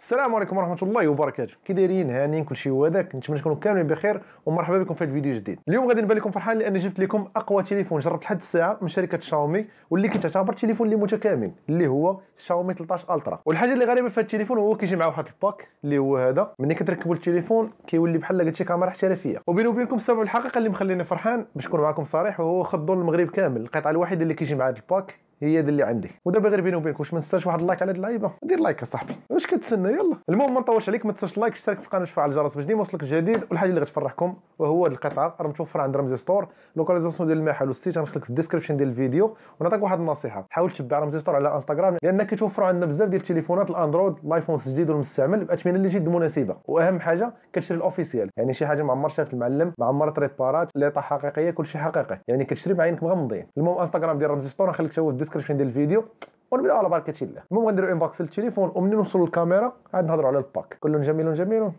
السلام عليكم ورحمه الله وبركاته كي دايرين هانيين كلشي هو هذاك نتمنى تكونوا كاملين بخير ومرحبا بكم في هذا الفيديو الجديد اليوم غادي نبان لكم فرحان لان جبت لكم اقوى تليفون جربت لحد الساعه من شركه شاومي واللي كتعتبر تليفون اللي متكامل اللي هو شاومي 13 الترا والحاجه اللي غريبه في هذا التليفون هو كيجي معاه واحد الباك اللي هو هذا ملي كتركبوا التليفون كيولي بحال قلت شي كاميرا احترافيه وبيني وبينكم السبب الحقيقه اللي مخليني فرحان باش نكون معكم صريح وهو خط المغرب كامل القطعه الوحيده اللي كيجي هذا الباك هي دي اللي عندي ودابا غير بيني وبينك واش ما نساش واحد اللايك على هاد اللعيبه دير لايك اصاحبي واش كتسنى يلا المهم ما نطولش عليك ما تنساش اللايك اشترك في القناه وشفع الجرس باش ديما يوصلك الجديد والحاجه اللي غتفرحكم وهو هاد القطعه راه متوفره عند رمزي ستور لوكاليزاسيون ديال المحل والسيت غنخليك في الديسكريبشن ديال الفيديو ونعطيك واحد النصيحه حاول تبع رمزي ستور على انستغرام لان كيتوفروا عندنا بزاف ديال التليفونات الاندرويد الايفون الجديد والمستعمل باثمنه اللي جد مناسبه واهم حاجه كتشري الاوفيسيال يعني شي حاجه معمر شاف المعلم معمر ريبارات اللي حقيقيه كلشي حقيقي يعني كتشري بعينك مغمضين المهم انستغرام ديال رمزي ستور غنخليك تشوف ديسكريبشن ديال الفيديو ونبداو على بركه الله المهم غنديروا انبوكس للتليفون ومنين نوصلوا للكاميرا عاد نهضروا على الباك كل جميل جميل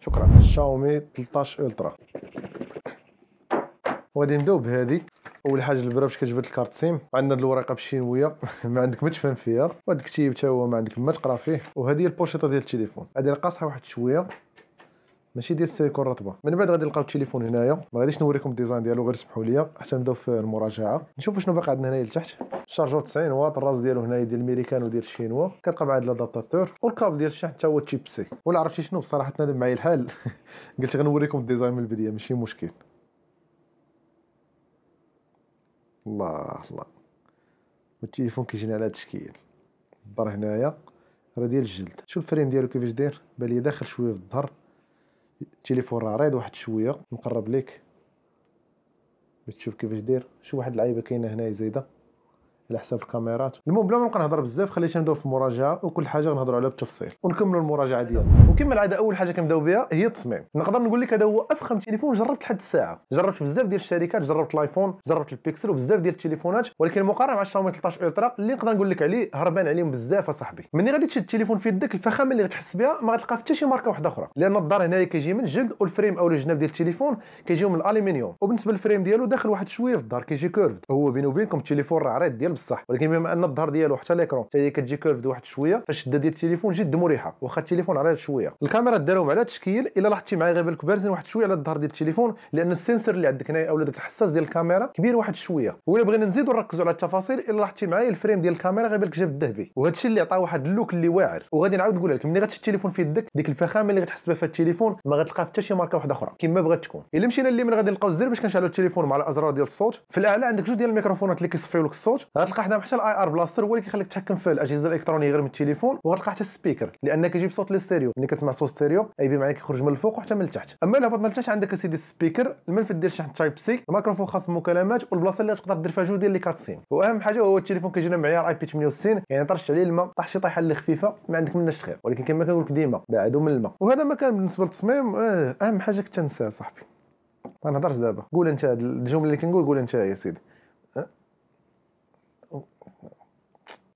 شكرا شاومي 13 الترا وغادي نبداو بهذه اول حاجه البرا باش كتجبد الكارت سيم عندنا الورقه بالشينويه ما عندك ما تفهم فيها وهاد الكتيب حتى هو ما عندك ما تقرا فيه وهذه هي البوشيطه ديال التليفون هذه راه واحد شويه ماشي ديال السيليكون الرطبه من بعد غادي نلقاو التليفون هنايا ما غاديش نوريكم الديزاين ديالو غير سمحوا لي حتى نبداو في المراجعه نشوفوا شنو باقي عندنا هنايا لتحت الشارجور 90 واط الراس ديالو هنايا ديال الميريكان وديال الشينوا كتلقى مع هاد الادابتاتور والكابل ديال الشحن حتى هو تشيب سي ولا عرفتي شنو بصراحه ندم معايا الحال قلت غنوريكم الديزاين من البدايه ماشي مشكل الله الله والتليفون كيجينا على هذا التشكيل دبر هنايا راه ديال الجلد شوف الفريم ديالو كيفاش داير بان داخل شويه في الظهر التليفون راه ريض واحد شويه نقرب ليك باش تشوف كيفاش داير شو واحد العيبه كاينه هنا زايده على حساب الكاميرات المهم بلا ما نبقى نهضر بزاف خليت نبداو في المراجعه وكل حاجه غنهضروا عليها بالتفصيل ونكملوا المراجعه ديالنا وكما العاده اول حاجه كنبداو بها هي التصميم نقدر نقول لك هذا هو افخم تليفون جربت لحد الساعه جربت بزاف ديال الشركات جربت الايفون جربت البيكسل وبزاف ديال التليفونات ولكن مقارنه مع الشاومي 13 الترا اللي نقدر نقول لك عليه هربان عليهم بزاف اصاحبي ملي غادي تشد التليفون في يدك الفخامه اللي غتحس بها ما غتلقى حتى شي ماركه واحده اخرى لان الدار هنايا كيجي من الجلد والفريم او الجناب ديال التليفون كيجيو من الالومنيوم وبالنسبه للفريم ديالو داخل واحد شويه في الدار كيجي كيرفد هو بيني وبينكم التليفون راه عريض ديال بصح ولكن بما ان الظهر ديالو حتى ليكرون حتى هي كتجي كيرفد واحد شويه فالشده ديال التليفون جد مريحه واخا التليفون عريض شويه الكاميرا داروهم على تشكيل الا لاحظتي معايا غير بالك بارزين واحد شويه على الظهر ديال التليفون لان السنسور اللي عندك هنايا اولا داك الحساس ديال الكاميرا كبير واحد شويه ولا بغينا نزيدو نركزوا على التفاصيل الا لاحظتي معايا الفريم ديال الكاميرا غير بالك جاب الذهبي وهذا الشيء اللي عطاه واحد اللوك اللي واعر وغادي نعاود نقول لك ملي غتشد التليفون في يدك ديك الفخامه اللي غتحس بها في التليفون ما غتلقاها حتى شي ماركه واحده اخرى كما بغات تكون الا مشينا اللي من غادي نلقاو الزر باش كنشعلوا التليفون مع الازرار ديال الصوت في الاعلى عندك جوج ديال الميكروفونات اللي كيصفيو لك الصوت غتلقى حدا حتى الاي ار بلاستر هو اللي كيخليك تحكم في الاجهزه الالكترونيه غير من التليفون وغتلقى حتى السبيكر لان كيجيب صوت لي ملي كتسمع صوت ستيريو اي معاك كيخرج من الفوق وحتى من التحت اما لو هبط من التحت عندك سيدي السبيكر الملفت ديال شحن تايب سي الميكروفون خاص بالمكالمات والبلاصه اللي تقدر دير فيها جوج ديال لي كارت سيم واهم حاجه هو التليفون كيجينا معيار اي بي 68 يعني طرش عليه الماء طاح شي طيحه اللي خفيفه ما عندك منها خير ولكن كما كنقول لك ديما بعدو من الماء وهذا ما كان بالنسبه للتصميم آه، اهم حاجه كنت صاحبي ما نهضرش دابا قول انت الجمله اللي كنقول قول انت يا سيدي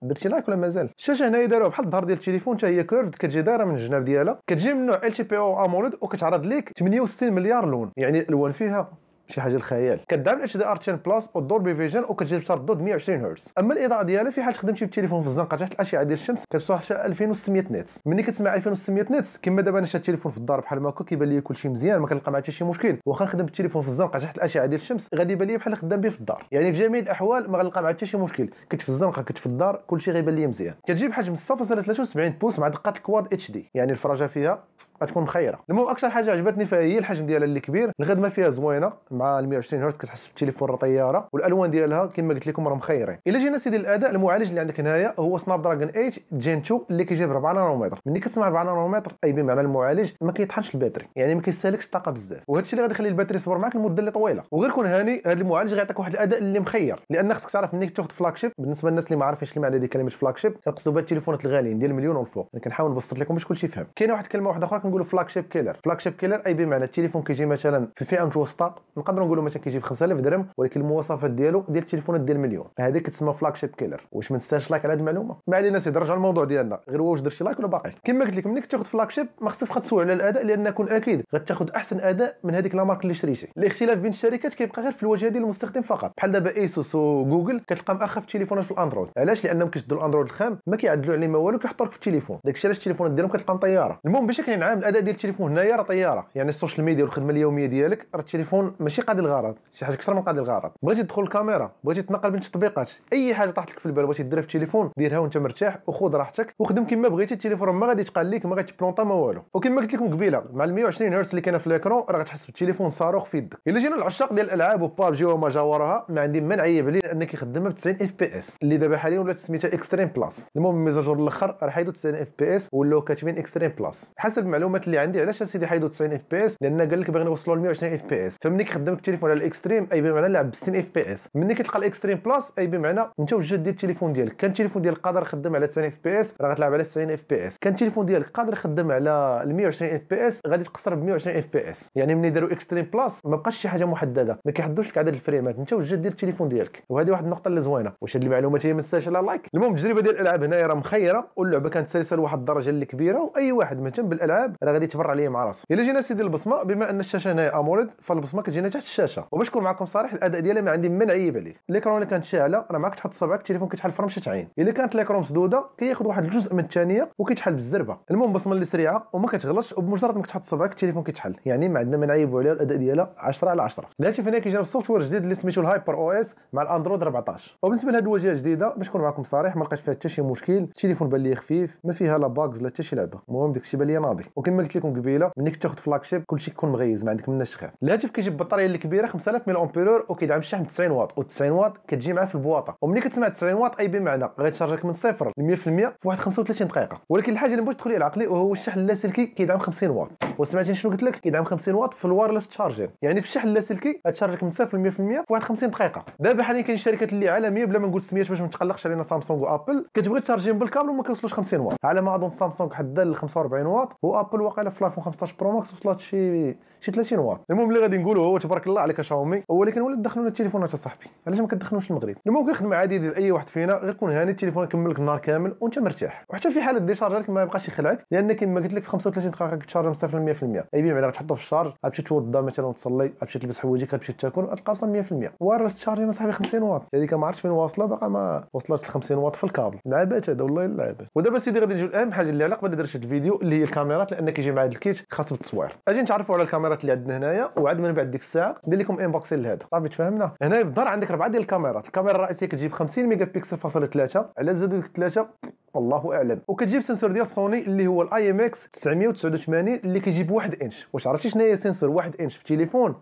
درتي لايك ولا مازال الشاشه هنايا دايره بحال الظهر ديال التليفون حتى هي كيرفد كتجي دايره من الجناب ديالها كتجي من نوع ال تي بي او اموليد وكتعرض ليك 68 مليار لون يعني الالوان فيها شي حاجه الخيال كدعم اتش دي ار 10 بلس بي فيجن وكتجيب تردد 120 هرتز اما الاضاءه ديالها في حال خدمتي بالتليفون في الزنقه تحت الاشعه ديال الشمس كتوصل حتى 2600 نت ملي كتسمع 2600 نت كما دابا انا شاد التليفون في الدار بحال هكا كيبان لي كلشي مزيان ما كنلقى مع حتى شي مشكل واخا نخدم بالتليفون في الزنقه تحت الاشعه ديال الشمس غادي يبان لي بحال خدام به في الدار يعني في جميع الاحوال ما غنلقى مع حتى شي مشكل كنت في الزنقه كنت في الدار كلشي غيبان لي مزيان كتجيب حجم 0.73 بوص مع دقه الكواد اتش دي يعني الفرجه فيها غتكون مخيره المهم اكثر حاجه عجبتني فيها هي الحجم ديالها اللي كبير الخدمه فيها زوينه مع 120 هرتز كتحس بالتليفون راه طياره والالوان ديالها كما قلت لكم راه مخيرين الا جينا سيدي الاداء المعالج اللي عندك هنايا هو سناب دراجون 8 جين 2 اللي كيجيب 4 نانومتر ملي كتسمع 4 نانومتر اي بمعنى المعالج ما كيطحنش الباتري يعني ما كيستهلكش الطاقه بزاف وهذا الشيء اللي غادي يخلي الباتري يصبر معك المده اللي طويله وغير كون هاني هذا المعالج غيعطيك واحد الاداء اللي مخير لان خصك تعرف ملي تاخذ فلاج شيب بالنسبه للناس اللي ما عارفينش المعنى ديال كلمه فلاج شيب كنقصدوا بها التليفونات الغاليين ديال المليون والفوق يعني كنحاول نبسط لكم باش كلشي يفهم كاينه واحد الكلمه واحده اخرى كنقولوا فلاج شيب كيلر فلاج شيب كيلر اي بمعنى التليفون كيجي مثلا في الفئه المتوسطه نقدروا نقولوا مثلا كيجيب 5000 درهم ولكن المواصفات ديالو ديال التليفونات ديال مليون هذيك تسمى فلاك شيب كيلر واش ما نستاهلش لايك على هذه المعلومه ما علينا سيدي رجعوا للموضوع ديالنا غير واش درتي لايك ولا باقي كما قلت لك ملي كتاخذ فلاك شيب ما خصك تبقى على الاداء لان كون اكيد غتاخذ احسن اداء من هذيك لا مارك اللي شريتي الاختلاف بين الشركات كيبقى غير في الواجهه ديال المستخدم فقط بحال دابا ايسوس وجوجل كتلقى اخف التليفونات في الاندرويد علاش لانهم كيشدوا الاندرويد الخام ما كيعدلوا عليه ما والو كيحطوا لك في التليفون داكشي علاش التليفونات ديالهم كتلقى طياره المهم بشكل عام الاداء ديال التليفون هنايا راه طياره يعني السوشيال ميديا والخدمه اليوميه ديالك راه التليفون ماشي قاضي الغرض شي حاجه اكثر من قاضي الغرض بغيتي تدخل الكاميرا بغيتي تنقل بين التطبيقات اي حاجه طاحت لك في البال بغيتي ديرها في التليفون ديرها وانت مرتاح وخذ راحتك وخدم كما بغيتي التليفون ما غادي يتقال لك ما غاتبلونطا ما والو وكما قلت لكم قبيله مع ال 120 هرتز اللي كاينه في ليكرون راه غتحس بالتليفون صاروخ في يدك الا جينا العشاق ديال الالعاب وبابجي وما جاورها ما عندي ما نعيب عليه لان كيخدمها ب 90 اف بي اس اللي دابا حاليا ولات سميتها اكستريم بلاس المهم الميزاجور الاخر راه حيدو 90 اف بي اس ولاو كاتبين اكستريم بلاس حسب المعلومات اللي عندي علاش اسيدي حيدو 90 اف بي اس لان قال لك باغي نوصلوا ل 120 اف بي اس فملي خدامك التليفون على الاكستريم اي بمعنى لعب ب 60 اف بي اس ملي كتلقى الاكستريم بلاس اي بمعنى انت وجد ديال التليفون ديالك كان التليفون ديالك قادر يخدم على 90 اف بي اس راه غتلعب على 90 اف بي اس كان التليفون ديالك قادر يخدم على 120 اف بي اس غادي تقصر ب 120 اف بي اس يعني ملي داروا اكستريم بلاس ما بقاش شي حاجه محدده ما كيحدوش لك عدد الفريمات انت وجد ديال التليفون ديالك وهذه واحد النقطه اللي زوينه واش هذه المعلومات هي ما تنساش لا لايك المهم التجربه ديال الالعاب هنايا راه مخيره واللعبه كانت سلسه لواحد الدرجه اللي كبيره واي واحد مهتم بالالعاب راه غادي يتبرع ليه مع راسو الا جينا سيدي البصمه بما ان الشاشه هنايا اموليد فالبصمه كتجينا تحت الشاشه وباش نكون معكم صريح الاداء ديالها ما عندي من عيب عليه ليكرون اللي كانت شاعله راه معاك تحط صبعك التليفون كيتحل في رمشه عين الا كانت ليكرون مسدوده كياخذ واحد الجزء من الثانيه وكيتحل بالزربه المهم بصمه اللي سريعه وما كتغلطش وبمجرد ما كتحط صبعك التليفون كيتحل يعني ما عندنا ما نعيبوا عليها الاداء ديالها 10 على 10 الهاتف هنا كيجرب سوفتوير جديد اللي سميتو الهايبر او اس مع الاندرويد 14 وبالنسبه لهذه الواجهه الجديده باش نكون معكم صريح ما لقيتش فيها حتى شي مشكل التليفون بان لي خفيف ما فيها لا باكس لا حتى شي لعبه المهم داكشي بان لي ناضي وكما قلت لكم قبيله ملي كتاخذ فلاكشيب كلشي كيكون مغيز ما عندك مناش الشخير الهاتف كيجيب بطاريه البطاريه الكبيره 5000 ملي امبيرور وكيدعم الشحن 90 واط و90 واط كتجي معاه في البواطه وملي كتسمع 90 واط اي بمعنى غيتشارجك من صفر ل 100% في واحد 35 دقيقه ولكن الحاجه اللي بغيت تدخل ليها عقلي وهو الشحن اللاسلكي كيدعم 50 واط وسمعتي شنو قلت لك كيدعم 50 واط في الوايرلس تشارجر يعني في الشحن اللاسلكي غتشارجك من صفر ل 100% في واحد 50 دقيقه دابا حاليا كاين شركات اللي عالميه بلا ما نقول سميات باش ما تقلقش علينا سامسونج وابل كتبغي تشارجيهم بالكابل وما كيوصلوش 50 واط على ما اظن سامسونج حدا ل 45 واط وابل واقيلا في الايفون 15 برو ماكس وصلت شي شي 30 واط المهم اللي غادي نقوله هو تبارك الله عليك شاومي ولكن ولا تدخلوا التليفونات اصاحبي علاش ما كتدخلوش المغرب المهم كيخدم عادي ديال اي واحد فينا غير كون هاني التليفون يكمل لك النهار كامل وانت مرتاح وحتى في حاله ديشارج ما يبقاش يخلعك لان كما قلت لك في 35 دقيقه كتشارج مستافل 100% اي بمعنى غتحطو في الشارج غتمشي توضى مثلا وتصلي غتمشي تلبس حوايجك غتمشي تاكل غتلقى وصل 100% وايرلس تشارجين اصاحبي 50 واط يعني ما عرفتش فين واصله باقا ما وصلت 50 واط في الكابل لعبات هذا والله لعبات ودابا سيدي غادي نجيو لاهم حاجه اللي علاقه بدرت الفيديو اللي هي الكاميرات لان كيجي مع هذا الكيت خاص بالتصوير اجي نتعرفوا على الكاميرا الكاميرات اللي عندنا هنايا وعاد من بعد ديك الساعه ندير لكم انبوكسي لهذا صافي تفهمنا هنا في الدار عندك ربعه ديال الكاميرات الكاميرا الرئيسيه كتجيب 50 ميجا بيكسل فاصله 3 على زاد ديك 3 والله اعلم وكتجيب سنسور ديال سوني اللي هو الاي ام اكس 989 اللي كيجيب 1 انش واش عرفتي شنو هي سنسور 1 انش في التليفون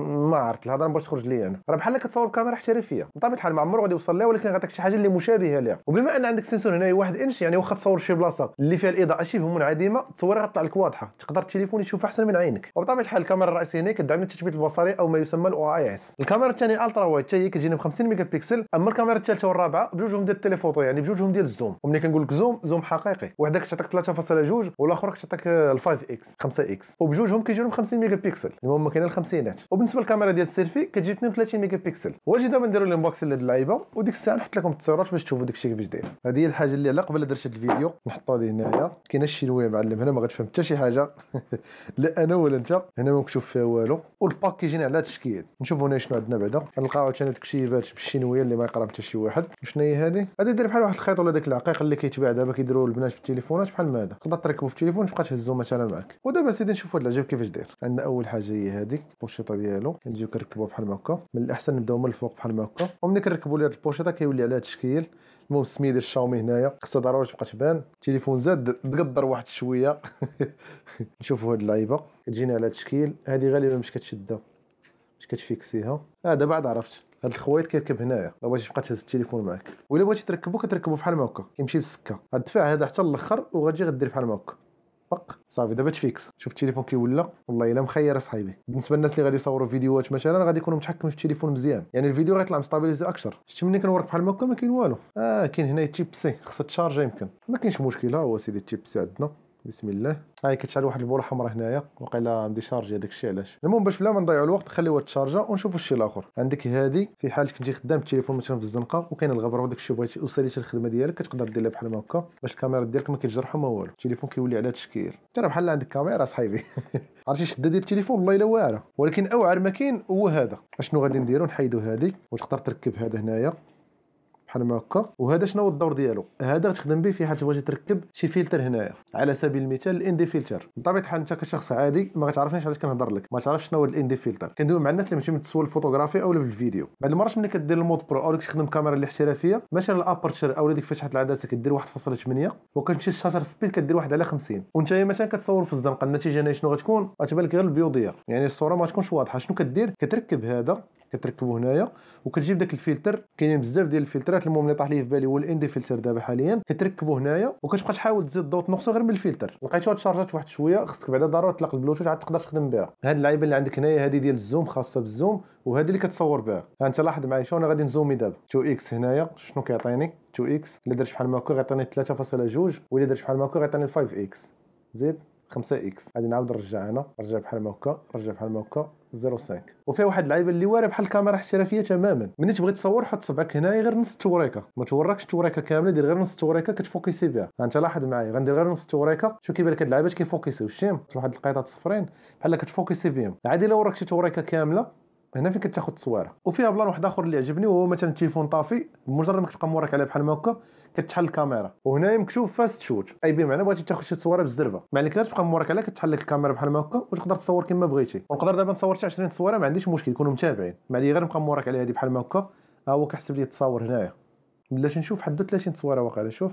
ما عرفت الهضره ما باش تخرج لي انا راه بحال كتصور كاميرا احترافيه بطبيعه الحال ما عمره غادي يوصل لها ولكن غتعطيك شي حاجه اللي مشابهه لها وبما ان عندك سنسور هنا واحد انش يعني واخا تصور شي بلاصه اللي فيها الاضاءه شبه منعدمه التصويره غتطلع لك واضحه تقدر التليفون يشوف احسن من عينك وبطبيعه الحال الكاميرا الرئيسيه هنا كدعم التثبيت البصري او ما يسمى الاو اي اس الكاميرا الثانيه الترا وايد حتى هي كتجينا ب 50 ميجا بيكسل اما الكاميرا الثالثه والرابعه بجوجهم ديال التليفوتو يعني بجوجهم ديال الزوم ومني كنقول لك زوم زوم حقيقي وحده كتعطيك 3.2 والاخرى كتعطيك 5 اكس 5 اكس وبجوجهم كيجيو ب 50 ميجا بيكسل المهم كاينه الخمسينات وبالنسبه للكاميرا ديال السيلفي كتجيب 32 ميجا بيكسل واجي دابا نديرو لونبوكسين لهاد اللعيبه وديك الساعه نحط لكم التصويرات باش تشوفوا داكشي كيفاش داير هذه هي الحاجه اللي على قبل درت الفيديو نحطوها لي هنايا كاين الشينويه معلم هنا ما غتفهم حتى شي حاجه لا انا ولا انت هنا ما كتشوف فيها والو والباك كيجينا على التشكيل نشوفوا هنا شنو عندنا بعدا غنلقاو عاوتاني الكشيبات بالشينويه اللي ما يقرا حتى شي واحد شنو هي هذه هذه دير بحال واحد الخيط ولا داك العقيق اللي كيتباع دابا كيديروا البنات في التليفونات بحال ما هذا تقدر تركبه في التليفون تبقى تهزو مثلا معك ودابا سيدي نشوفوا هاد العجب كيفاش داير عندنا اول حاجه هي هذيك البوشيطه ديال ديالو كنجيو كنركبوه بحال هكا من الاحسن نبداو من الفوق بحال هكا ومن كنركبوا ليه البوش هذا كيولي على هاد الشكل المهم السميه ديال الشاومي هنايا خصها ضروري تبقى تبان التليفون زاد تقدر واحد شويه نشوفوا هاد اللعيبه كتجينا على هاد الشكل هادي غالبا مش كتشدها مش كتفيكسيها اه بعد عرفت هاد الخويط كيركب هنايا الا بغيتي تبقى تهز التليفون معاك ولا بغيتي تركبو كتركبو بحال هكا كيمشي بالسكه غدفع هذا حتى الاخر وغادي غدير بحال هكا طق صافي دابا تفيكس شوف التليفون ولا والله الا مخير اصحابي بالنسبه للناس اللي غادي يصوروا فيديوهات مثلا غادي يكونوا متحكمين في التليفون مزيان يعني الفيديو غيطلع مستابيليزي اكثر شفت ملي كنورك بحال هكا ما كاين والو اه كاين هنا تيبسي خصها تشارجا يمكن ما كاينش مشكل ها هو سيدي التيبسي عندنا بسم الله هاي كتشعل واحد البوله حمراء هنايا وقيلا شارجي هذاك الشيء علاش المهم باش بلا ما نضيعوا الوقت نخليوها تشارجا ونشوفوا الشيء الاخر عندك هذه في حال كنتي خدام التليفون مثلا في الزنقه وكاين الغبره وداك الشيء بغيتي وصليتي الخدمه ديالك كتقدر دير بحال هكا باش الكاميرا ديالك ما كتجرح ما والو التليفون كيولي على انت راه بحال عندك كاميرا صاحبي عرفتي الشده ديال التليفون والله الا واعره ولكن اوعر ما كاين هو هذا اشنو غادي نديرو نحيدو هذه وتقدر تركب هذا هنايا بحال ما هكا وهذا شنو هو الدور ديالو هذا غتخدم به في حال تبغي تركب شي فلتر هنايا على سبيل المثال الان دي فلتر بطبيعه الحال انت كشخص عادي ما غتعرفنيش علاش كنهضر لك ما تعرفش شنو هو الان دي فلتر كندوي مع الناس اللي ماشي متصور الفوتوغرافي اولا بالفيديو بعض المرات ملي كدير المود برو او كتخدم كاميرا الاحترافيه ماشي على الابرتشر او ديك فتحه العدسه كدير 1.8 وكتمشي للشاتر سبيد كدير واحد على 50 وانت مثلا كتصور في الزنقه النتيجه هنا شنو غتكون غتبان لك غير البيوضيه يعني الصوره ما تكونش واضحه شنو كدير كتركب هذا كتركبو هنايا وكتجيب داك الفلتر كاينين بزاف ديال الفلترات المهم اللي طاح لي في بالي هو الان دي فلتر دابا حاليا كتركبو هنايا وكتبقى تحاول تزيد الضوء تنقصو غير من الفلتر لقيتو تشارجات واحد شويه خصك بعدا ضروري تطلق البلوتوث عاد تقدر تخدم بها هاد اللعيبه اللي عندك هنايا هادي ديال الزوم خاصه بالزوم وهذه اللي كتصور بها انت لاحظ معايا شنو انا غادي نزومي دابا 2 اكس هنايا شنو كيعطيني 2 اكس الا درت بحال ما هكا غيعطيني 3.2 والا درت بحال ما هكا غيعطيني 5 اكس زيد 5 اكس غادي نعاود نرجع هنا نرجع بحال ما هكا نرجع بحال ما هكا 0.5 وفيها واحد اللعيبه اللي واعره بحال الكاميرا احترافيه تماما ملي تبغي تصور حط صبعك هنايا غير نص توريكه ما توركش التوريكه كامله دير غير نص التوريكه كتفوكسي بها انت لاحظ معايا غندير غير نص التوريكه شوف كيبان لك اللعيبات كيفوكسيو الشيم واحد القيطات صفرين بحال كتفوكسي بهم عادي لو وركتي توريكه كامله هنا فين كتاخذ التصويره وفيها بلان واحد اخر اللي عجبني وهو مثلا التليفون طافي بمجرد ما كتبقى موراك عليه بحال ما هكا كتحل الكاميرا وهنايا مكتوب فاست شوت اي بمعنى بغيتي تاخذ شي تصويره بالزربه مع انك تبقى موراك عليها كتحل لك الكاميرا بحال ما هكا وتقدر تصور كما بغيتي ونقدر دابا نصور حتى 20 تصويره ما عنديش مشكل يكونوا متابعين ما عليا غير نبقى موراك عليها هذه بحال ما هكا ها هو كيحسب لي التصاور هنايا بلاش نشوف حدو 30 تصويره واقيلا شوف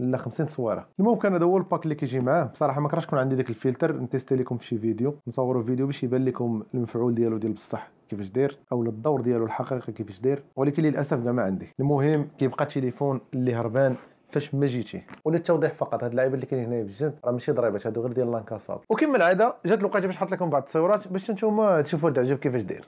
لا 50 صويره المهم كان هذا هو الباك اللي كيجي معاه بصراحه ما كرهتش يكون عندي داك الفلتر نتيستي لكم في شي فيديو نصوروا فيديو باش يبان لكم المفعول ديالو ديال بصح كيفاش داير او الدور ديالو الحقيقي كيفاش داير ولكن للاسف كاع ما عندي المهم كيبقى تليفون اللي هربان فاش ما جيتي وللتوضيح فقط هاد اللعيبه اللي كاين هنايا في الجنب راه ماشي ضريبات هادو غير ديال لانكاساب وكما العاده جات الوقيته باش نحط لكم بعض التصويرات باش نتوما تشوفوا العجب كيفاش داير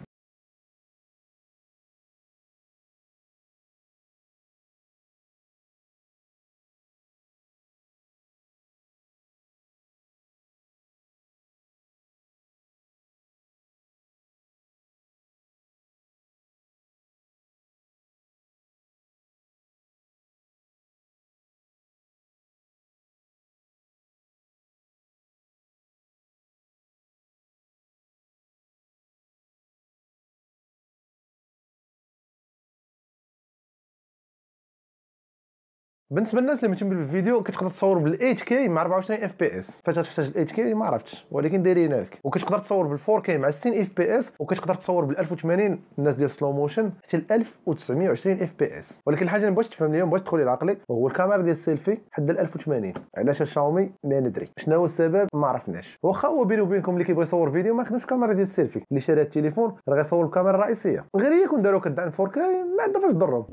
بالنسبه للناس اللي مهتمين بالفيديو كتقدر تصور بال 8K مع 24 اف بي اس فاش غتحتاج ال 8K ما عرفتش ولكن دايرين لك وكتقدر تصور بال 4K مع 60 اف بي اس وكتقدر تصور بال 1080 الناس ديال سلو موشن حتى ل 1920 اف بي اس ولكن الحاجه اللي بغيت تفهم اليوم بغيت تدخل لعقلك هو الكاميرا ديال السيلفي حد ال 1080 علاش شاومي ما ندري شنو هو السبب ما عرفناش واخا هو بيني وبينكم اللي كيبغي يصور فيديو ما خدمش الكاميرا ديال السيلفي اللي شاري التليفون راه غيصور بالكاميرا الرئيسيه غير هي كون داروها كدعم 4K ما عندها فاش ضرهم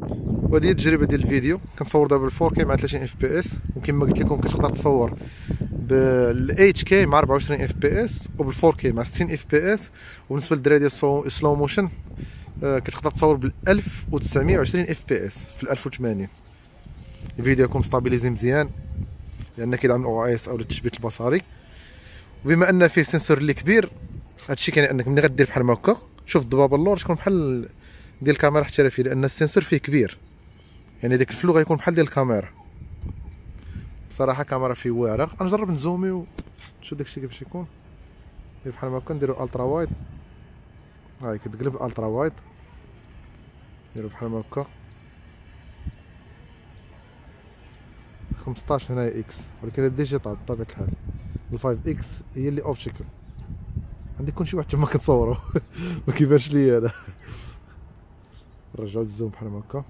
وهذه التجربه ديال الفيديو كنصور دابا 4K مع 30 اف بي اس وكما قلت لكم كتقدر تصور بال 8 مع 24 اف بي اس وبال 4K مع 60 اف بي اس وبالنسبه للدراري ديال السلو آه، موشن كتقدر تصور بال 1920 اف بي اس في 1080 الفيديو يكون ستابيليزي مزيان لان كيدعم الاو اي اس او التثبيت البصري وبما ان فيه سنسور اللي كبير هادشي كيعني انك ملي غدير بحال هكا شوف الضباب اللور تكون بحال ديال الكاميرا احترافيه لان السنسور فيه كبير يعني داك الفلو غيكون بحال ديال الكاميرا بصراحه كاميرا فيه واعره غنجرب نزومي ونشوف داكشي كيفاش يكون إيه، بحال ما كنديروا الترا وايد هاي كتقلب الترا وايد نديرو بحال ما هكا 15 هنايا اكس ولكن ديجيتال بطبيعه الحال ال5 اكس هي اللي اوبتيكال عندي كلشي واحد تما كتصورو ما كيبانش ليا انا نرجعو الزوم بحال هكا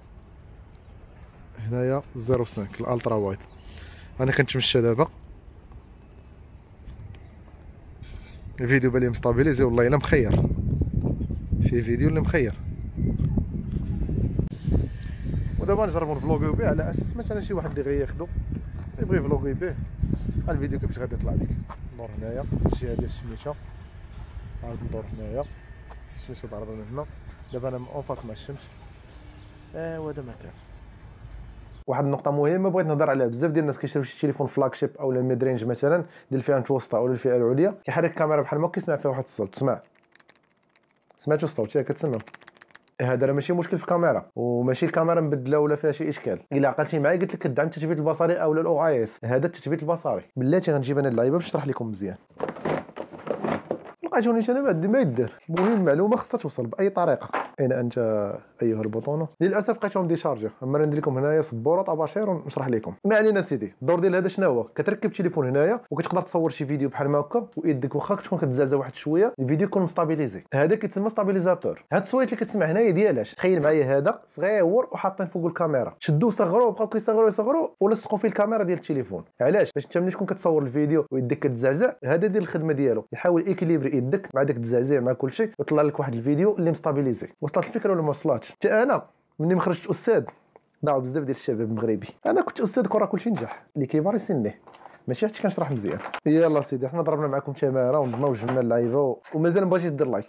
هنايا 05 الالترا وايت انا كنتمشى دابا الفيديو بالي مستابيليزي والله الا مخير فيه فيديو اللي مخير ودابا نجربو نفلوغيو به على اساس مثلا شي واحد اللي غياخدو يبغي يفلوغي به الفيديو كيفاش غادي يطلع لك ندور هنايا الجهه ديال الشميشه عاود ندور هنايا الشميشه ضاربه من هنا دابا انا اون فاس مع الشمس ايوا هذا مكان واحد النقطه مهمه بغيت نهضر عليها بزاف ديال الناس كيشريو شي تليفون فلاج شيب أو ميد رينج مثلا ديال الفئه المتوسطه أو الفئه العليا كيحرك الكاميرا بحال ما كيسمع فيها واحد الصوت تسمع سمعتو الصوت ياك كتسمع إيه، هذا راه ماشي مشكل في الكاميرا وماشي الكاميرا مبدله ولا فيها شي اشكال الا عقلتي معايا قلت لك كدعم التثبيت البصري او الاو اي اس هذا التثبيت البصري بلاتي غنجيب انا اللعيبه باش نشرح لكم مزيان لقيتوني انا ما عندي ما يدير المهم المعلومه خصها توصل باي طريقه اين انت ايها البطونه للاسف لقيتهم ديشارجي اما ندير لكم هنايا سبوره طباشير ونشرح لكم ما علينا سيدي الدور ديال هذا شنو هو كتركب التليفون هنايا وكتقدر تصور شي فيديو بحال ما هكا ويدك واخا تكون كتزعزع واحد شويه الفيديو يكون مستابيليزي هذا كيتسمى ستابيليزاتور هاد الصويت اللي كتسمع هنايا ديالاش تخيل معايا هذا صغير وحاطين فوق الكاميرا شدو صغرو بقاو كيصغرو يصغرو ولصقوا فيه الكاميرا ديال التليفون علاش باش انت ملي تكون كتصور الفيديو ويدك كتزعزع هذا ديال الخدمه ديالو يحاول ايكليبري يدك مع داك التزعزع مع كلشي ويطلع لك واحد الفيديو اللي مستابيليزي وصلت الفكره ولا ما وصلتش حتى انا ملي مخرجت استاذ ضاعوا بزاف ديال الشباب المغربي انا كنت استاذ كره كلشي نجح اللي كيبار سني ماشي حتى كنشرح مزيان يلا سيدي حنا ضربنا معكم تماره ونضنا وجبنا اللعيبه ومازال ما بغيتيش دير لايك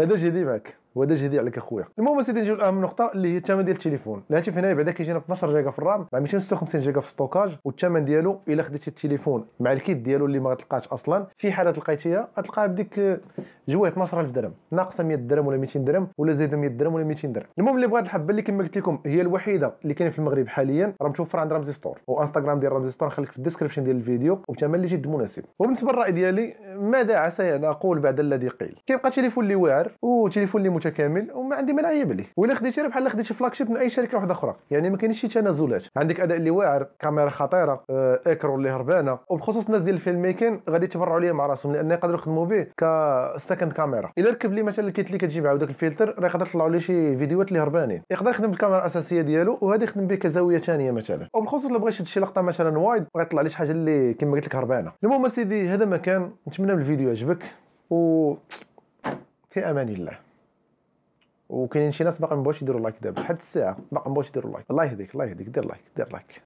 هذا جدي معك وهذا جهدي عليك اخويا المهم سيدي نجيو لاهم نقطه اللي هي الثمن ديال التليفون الهاتف هنايا بعدا كيجينا ب 12 جيجا في الرام مع 256 جيجا في الستوكاج والثمن ديالو الا خديتي التليفون مع الكيت ديالو اللي ما غتلقاش اصلا في حاله لقيتيها غتلقاها بديك جوه 12000 درهم ناقصه 100 درهم ولا 200 درهم ولا زايده 100 درهم ولا 200 درهم المهم اللي بغى هاد الحبه اللي كما قلت لكم هي الوحيده اللي كاينه في المغرب حاليا راه متوفر عند رمزي ستور وانستغرام ديال رمزي ستور نخليك في الديسكريبشن ديال الفيديو وبثمن اللي جد مناسب وبالنسبه للراي ديالي ماذا عسى ان اقول بعد الذي قيل كيبقى تليفون اللي واعر وتليفون اللي متكامل وما عندي ما نعيب عليه ولا خديتي راه بحال خديتي شيب من اي شركه واحده اخرى يعني ما كاينش شي تنازلات عندك اداء اللي واعر كاميرا خطيره آه، اللي هربانه وبخصوص الناس ديال الفيلم ميكين غادي يتبرعوا ليا مع راسهم لان يقدروا يخدموا به كسكند كاميرا الا ركب لي مثلا الكيت اللي كتجيب عاود داك الفلتر راه يقدر يطلعوا لي شي فيديوهات اللي هربانين يقدر يخدم بالكاميرا الاساسيه ديالو وهذا يخدم به كزاويه ثانيه مثلا وبخصوص الا بغيت شي لقطه مثلا وايد يطلع لي شي حاجه اللي كما قلت لك هربانه المهم سيدي هذا ما كان نتمنى الفيديو عجبك و في امان الله وكاينين شي ناس باقي مبغاوش يديروا لايك دابا لحد الساعه باقي مبغاوش يديروا لايك الله يهديك الله يهديك دير لايك دير لايك